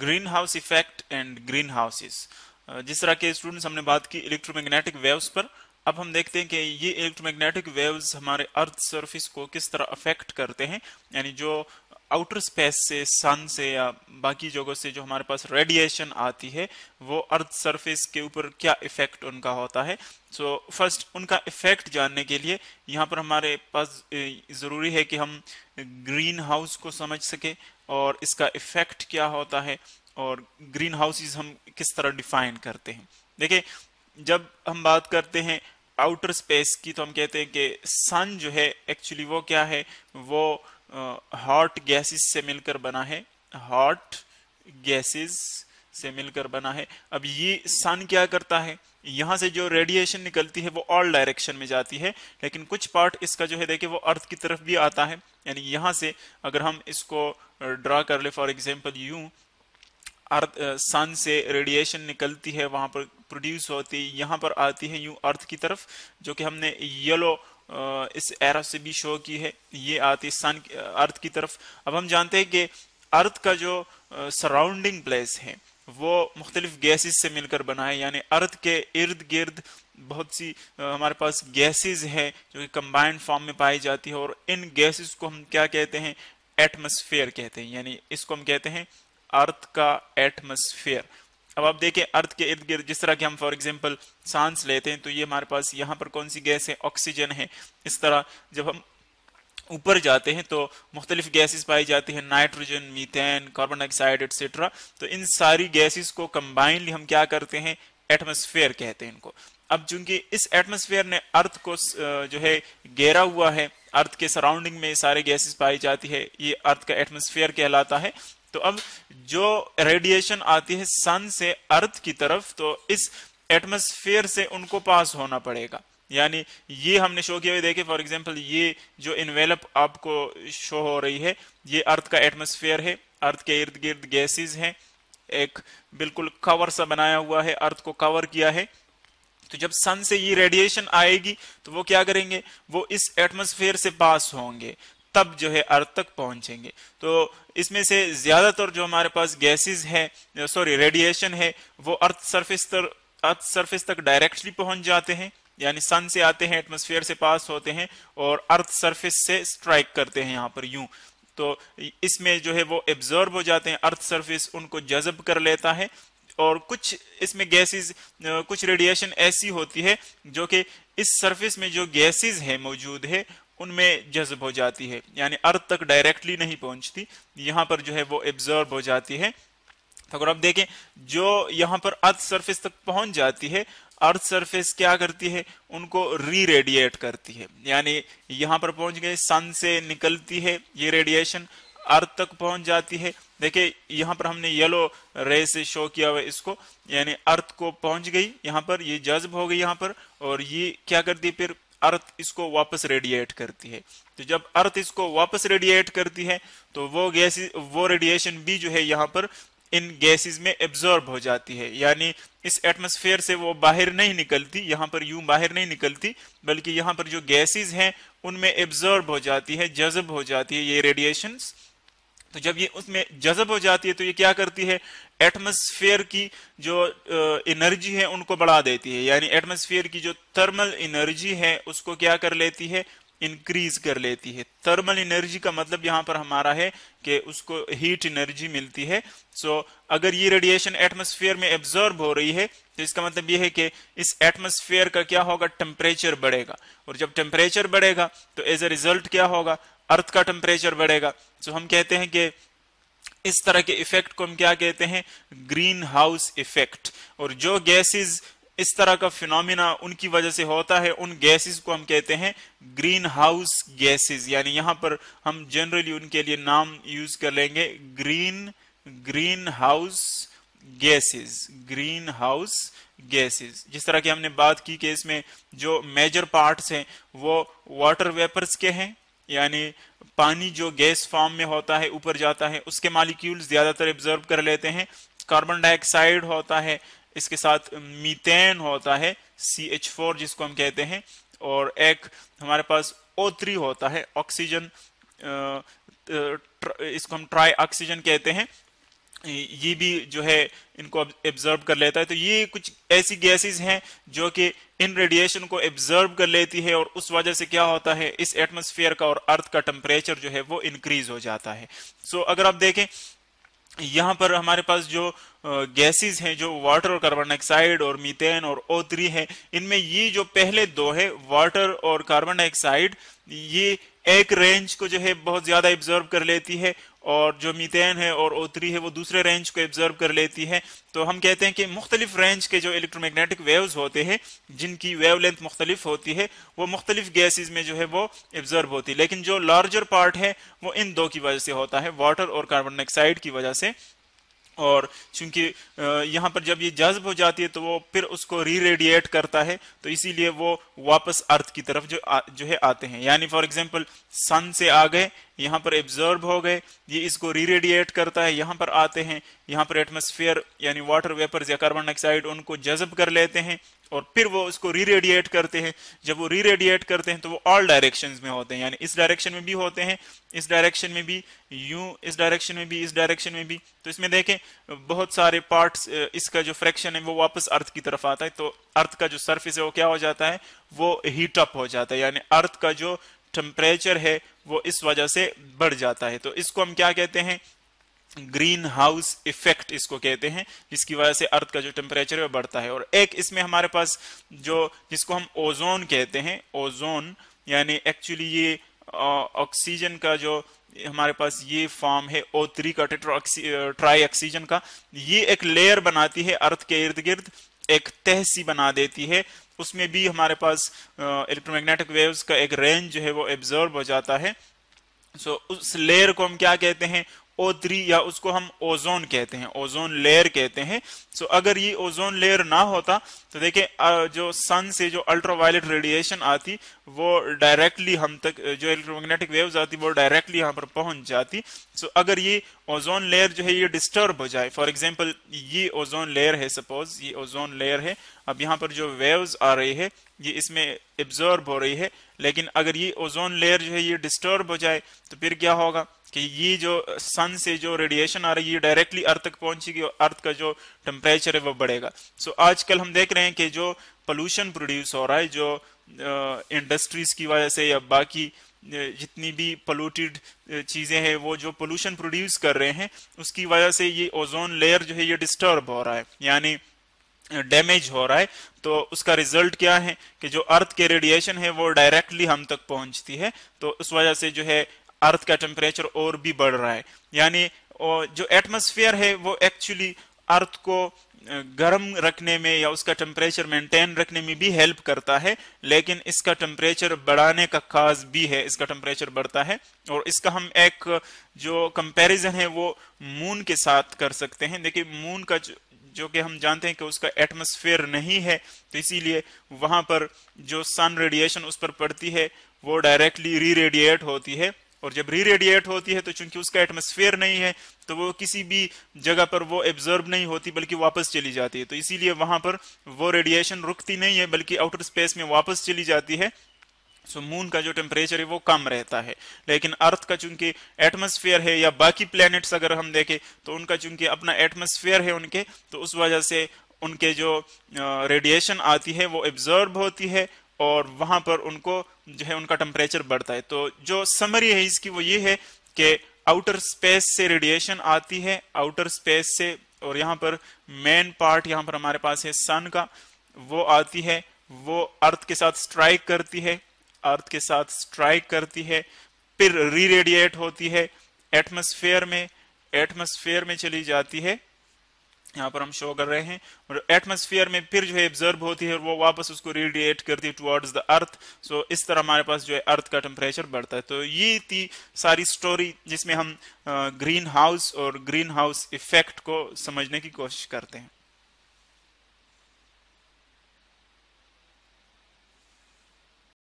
green greenhouse effect and greenhouses जिस तरह के स्टूडेंट्स हमने बात की इलेक्ट्रोमैग्नेटिक वेव्स पर अब हम देखते हैं कि ये इलेक्ट्रोमैग्नेटिक वेव्स हमारे अर्थ सरफेस को किस तरह अफेक्ट करते हैं यानी जो आउटर स्पेस से सन से या बाकी जगहों से जो हमारे पास रेडिएशन आती है वो अर्थ सरफेस के ऊपर क्या इफेक्ट उनका होता है सो so, फर्स्ट उनका इफेक्ट जानने के लिए यहाँ पर हमारे पास ज़रूरी है कि हम ग्रीन हाउस को समझ सकें और इसका इफेक्ट क्या होता है और ग्रीन हाउसेज हम किस तरह डिफाइन करते हैं देखिए जब हम बात करते हैं आउटर स्पेस की तो हम कहते हैं कि सन जो है एक्चुअली वो क्या है वो हॉट गैसेस से मिलकर बना है हॉट गैसेस से मिलकर बना है अब ये सन क्या करता है यहाँ से जो रेडिएशन निकलती है वो ऑल डायरेक्शन में जाती है लेकिन कुछ पार्ट इसका जो है देखिए वो अर्थ की तरफ भी आता है यानी यहाँ से अगर हम इसको ड्रा कर ले for example you earth sun से रेडिएशन निकलती है वहां पर प्रोड्यूस होती है यहाँ पर आती है यू अर्थ की तरफ जो कि हमने येलो इस एरा से भी शो की है ये आती सन अर्थ की तरफ अब हम जानते हैं कि अर्थ का जो सराउंडिंग प्लेस है वो मुख्तलिफ गैसेस से मिलकर बना है यानी अर्थ के इर्द गिर्द बहुत सी हमारे पास गैसेस हैं जो कि कंबाइंड फॉर्म में पाई जाती है और इन गैसेस को हम क्या कहते हैं एटमॉस्फेयर कहते हैं यानी इसको हम कहते हैं अर्थ का एटमॉस्फेयर अब आप देखें अर्थ के इर्द गिर्द जिस तरह के हम फॉर एग्जांपल सांस लेते हैं तो ये हमारे पास यहाँ पर कौन सी गैस है ऑक्सीजन है इस तरह जब हम ऊपर जाते हैं तो मुख्तलिफ गैसेस पाई जाती हैं nitrogen methane carbon dioxide etcetera तो इन सारी गैसेस को कंबाइनली हम क्या करते हैं एटमोसफेयर कहते हैं इनको अब चूंकि इस एटमोसफेयर ने अर्थ को जो है घेरा हुआ है अर्थ के सराउंडिंग में सारे गैसेस पाई जाती है ये अर्थ का एटमोसफेयर कहलाता है तो अब जो रेडिएशन आती है सन से अर्थ की तरफ तो इस एटमोस्फेयर से उनको पास होना पड़ेगा यानी ये हमने शो किया हुआ देखे फॉर एग्जाम्पल ये जो इन्वेलप आपको शो हो रही है ये अर्थ का एटमोस्फेयर है अर्थ के इर्द गिर्द गैसेज हैं एक बिल्कुल कवर सा बनाया हुआ है अर्थ को कवर किया है तो जब सन से ये रेडिएशन आएगी तो वो क्या करेंगे वो इस एटमोस्फेयर से पास होंगे तब जो है अर्थ तक पहुंचेंगे तो इसमें से ज्यादातर जो हमारे पास गैसेस है सॉरी रेडिएशन है वो अर्थ सर्फिस तक अर्थ सर्फिस तक डायरेक्टली पहुंच जाते हैं यानी सन से आते हैं एटमोस्फेयर से पास होते हैं और अर्थ सर्फिस से स्ट्राइक करते हैं यहाँ पर यूं तो इसमें जो है वो एब्जॉर्ब हो जाते हैं अर्थ सर्फिस उनको जजब कर लेता है और कुछ इसमें गैसेस कुछ रेडिएशन ऐसी होती है जो कि इस सरफेस में जो गैसेस है मौजूद है उनमें जज्ब हो जाती है यानी अर्थ तक डायरेक्टली नहीं पहुंचती यहाँ पर जो है वो एब्जर्व हो जाती है तो अगर आप देखें जो यहाँ पर अर्थ सरफेस तक पहुंच जाती है अर्थ सरफेस क्या करती है उनको री रेडिएट करती है यानी यहाँ पर पहुंच गए सन से निकलती है ये रेडिएशन अर्थ तक पहुंच जाती है देखिए यहाँ पर हमने येलो रे से शो किया हुआ इसको यानी अर्थ को पहुंच गई यहाँ पर ये जज्ब हो गई यहाँ पर और ये क्या करती है फिर अर्थ इसको वापस रेडिएट करती है तो जब अर्थ इसको वापस रेडिएट करती है तो वो गैस वो रेडिएशन भी जो है यहाँ पर इन गैसेस में एब्जॉर्ब हो जाती है यानी इस एटमॉस्फेयर से वो बाहर नहीं निकलती यहाँ पर यूं बाहर नहीं निकलती बल्कि यहाँ पर जो गैसेस हैं उनमें एब्जॉर्ब हो जाती है जज्ब हो जाती है ये रेडिएशंस तो जब ये उसमें जजब हो जाती है तो ये क्या करती है एटमोसफेयर की जो एनर्जी है उनको बढ़ा देती है यानी एटमोसफेयर की जो थर्मल एनर्जी है उसको क्या कर लेती है इंक्रीज कर लेती है थर्मल एनर्जी का मतलब यहां पर हमारा है कि उसको हीट एनर्जी मिलती है सो so, अगर ये रेडिएशन एटमॉस्फेयर में एब्जॉर्ब हो रही है तो इसका मतलब ये है कि इस एटमॉस्फेयर का क्या होगा टेम्परेचर बढ़ेगा और जब टेम्परेचर बढ़ेगा तो एज अ रिजल्ट क्या होगा अर्थ का टेम्परेचर बढ़ेगा तो हम कहते हैं कि इस तरह के इफेक्ट को हम क्या कहते हैं ग्रीन हाउस इफेक्ट और जो गैसेस इस तरह का फिनोमिना उनकी वजह से होता है उन गैसेस को हम कहते हैं ग्रीन हाउस गैसेस यानी यहां पर हम जनरली उनके लिए नाम यूज कर लेंगे green greenhouse gases greenhouse gases जिस तरह की हमने बात की कि इसमें जो मेजर पार्ट्स हैं वो वाटर वेपर्स के हैं यानी पानी जो गैस फॉर्म में होता है ऊपर जाता है उसके मालिक्यूल्स ज़्यादातर ऑब्जर्व कर लेते हैं कार्बन डाइऑक्साइड होता है इसके साथ मीथेन होता है सी एच फोर जिसको हम कहते हैं और एक हमारे पास ओ थ्री होता है ऑक्सीजन इसको हम ट्राई ऑक्सीजन कहते हैं ये भी जो है इनको एब्जर्व कर लेता है तो ये कुछ ऐसी गैसेस हैं जो कि इन रेडिएशन को एब्जर्व कर लेती है और उस वजह से क्या होता है इस एटमोसफियर का और अर्थ का टेम्परेचर जो है वो इंक्रीज हो जाता है सो so, अगर आप देखें यहाँ पर हमारे पास जो गैसेस हैं जो वाटर और कार्बन डाइऑक्साइड और मीथेन और ओ है इनमें ये जो पहले दो है वाटर और कार्बन डाइऑक्साइड ये एक रेंज को जो है बहुत ज्यादा ऑब्जर्व कर लेती है और जो मीथेन है और ओतरी है वो दूसरे रेंज को एब्जर्व कर लेती है तो हम कहते हैं कि मुख्तलिफ रेंज के जो इलेक्ट्रोमैग्नेटिक वेव्स होते हैं जिनकी वेव लेंथ मुख्तलिफ होती है वो मुख्तलिफ गैसेस में जो है वो एब्जर्व होती है लेकिन जो लार्जर पार्ट है वो इन दो की वजह से होता है वाटर और कार्बन डाइऑक्साइड की वजह से और चूंकि यहाँ पर जब ये जज्ब हो जाती है तो वो फिर उसको री रेडिएट करता है तो इसीलिए वो वापस अर्थ की तरफ जो आ, जो है आते हैं यानी फॉर एग्जांपल सन से आ गए यहाँ पर एब्जर्व हो गए ये इसको रीरेडिएट करता है यहाँ पर आते हैं यहाँ पर एटमोसफियर यानी वाटर वेपर्स या कार्बन डाइऑक्साइड उनको जजब कर लेते हैं और फिर वो उसको रीरेडिएट करते हैं जब वो रीरेडिएट करते हैं तो वो ऑल डायरेक्शंस में होते हैं यानी इस डायरेक्शन में भी होते हैं इस डायरेक्शन में भी यू इस डायरेक्शन में भी इस डायरेक्शन में भी तो इसमें देखें बहुत सारे पार्ट्स इसका जो फ्रैक्शन है वो वापस अर्थ की तरफ आता है तो अर्थ का जो सर्फिस है वो क्या हो जाता है वो हीटअप हो जाता है यानी अर्थ का जो टेम्परेचर है वो इस वजह से बढ़ जाता है तो इसको हम क्या कहते हैं ग्रीन हाउस इफेक्ट इसको कहते हैं जिसकी वजह से अर्थ का जो टेम्परेचर है वो बढ़ता है और एक इसमें हमारे पास जो जिसको हम ओजोन कहते हैं ओजोन यानी एक्चुअली ये ऑक्सीजन का जो हमारे पास ये फॉर्म है ओ थ्री का ट्राई ऑक्सीजन का ये एक लेयर बनाती है अर्थ के इर्द गिर्द एक तहसी बना देती है उसमें भी हमारे पास इलेक्ट्रोमैग्नेटिक वेव्स का एक रेंज जो है वो एब्जर्व हो जाता है सो so, उस लेयर को हम क्या कहते हैं ओ थ्री या उसको हम ओजोन कहते हैं ओजोन लेयर कहते हैं सो अगर ये ओजोन लेयर ना होता तो देखिए जो सन से जो अल्ट्रावायलेट रेडिएशन आती वो डायरेक्टली हम तक जो इलेक्ट्रोमैग्नेटिक वेव्स आती वो डायरेक्टली यहाँ पर पहुंच जाती सो अगर ये ओजोन लेयर जो है ये डिस्टर्ब हो जाए फॉर एग्जाम्पल ये ओजोन लेयर है सपोज ये ओजोन लेयर है अब यहाँ पर जो वेव्स आ रही है ये इसमें एब्जॉर्ब हो रही है लेकिन अगर ये ओजोन लेयर जो है ये डिस्टर्ब हो जाए तो फिर क्या होगा कि ये जो सन से जो रेडिएशन आ रही है ये डायरेक्टली अर्थ तक पहुंचेगी और अर्थ का जो टेम्परेचर है वो बढ़ेगा सो so, आजकल हम देख रहे हैं कि जो पोल्यूशन प्रोड्यूस हो रहा है जो इंडस्ट्रीज की वजह से या बाकी जितनी भी पोल्यूटेड चीज़ें हैं वो जो पोल्यूशन प्रोड्यूस कर रहे हैं उसकी वजह से ये ओजोन लेयर जो है ये डिस्टर्ब हो रहा है यानी डैमेज हो रहा है तो उसका रिजल्ट क्या है कि जो अर्थ के रेडिएशन है वो डायरेक्टली हम तक पहुंचती है तो उस वजह से जो है अर्थ का टेम्परेचर और भी बढ़ रहा है यानी जो एटमोसफियर है वो एक्चुअली अर्थ को गर्म रखने में या उसका टेम्परेचर मेंटेन रखने में भी हेल्प करता है लेकिन इसका टेम्परेचर बढ़ाने का काज भी है इसका टेम्परेचर बढ़ता है और इसका हम एक जो कंपैरिजन है वो मून के साथ कर सकते हैं देखिए मून का जो, जो कि हम जानते हैं कि उसका एटमोसफेयर नहीं है तो इसीलिए वहां पर जो सन रेडिएशन उस पर पड़ती है वो डायरेक्टली री रेडिएट होती है और जब री रेडिएट होती है तो चूंकि उसका एटमोसफेयर नहीं है तो वो किसी भी जगह पर वो एब्जर्व नहीं होती बल्कि वापस चली जाती है तो इसीलिए वहां पर वो रेडिएशन रुकती नहीं है बल्कि आउटर स्पेस में वापस चली जाती है सो so, मून का जो टेम्परेचर है वो कम रहता है लेकिन अर्थ का चूंकि एटमोसफियर है या बाकी प्लैनेट्स अगर हम देखें तो उनका चूंकि अपना एटमोसफियर है उनके तो उस वजह से उनके जो रेडिएशन आती है वो एब्जॉर्ब होती है और वहां पर उनको जो है उनका टेम्परेचर बढ़ता है तो जो समरी है इसकी वो ये है कि आउटर स्पेस से रेडिएशन आती है आउटर स्पेस से और यहाँ पर मेन पार्ट यहाँ पर हमारे पास है सन का वो आती है वो अर्थ के साथ स्ट्राइक करती है अर्थ के साथ स्ट्राइक करती है फिर री रेडिएट होती है एटमोसफेयर में एटमोसफेयर में चली जाती है यहाँ पर हम शो कर रहे हैं और एटमोसफियर में फिर जो है ऑब्जर्व होती है और वो वापस उसको रेडिएट करती है टुवर्ड्स द अर्थ सो इस तरह हमारे पास जो है अर्थ का टेम्परेचर बढ़ता है तो ये थी सारी स्टोरी जिसमें हम ग्रीन हाउस और ग्रीन हाउस इफेक्ट को समझने की कोशिश करते हैं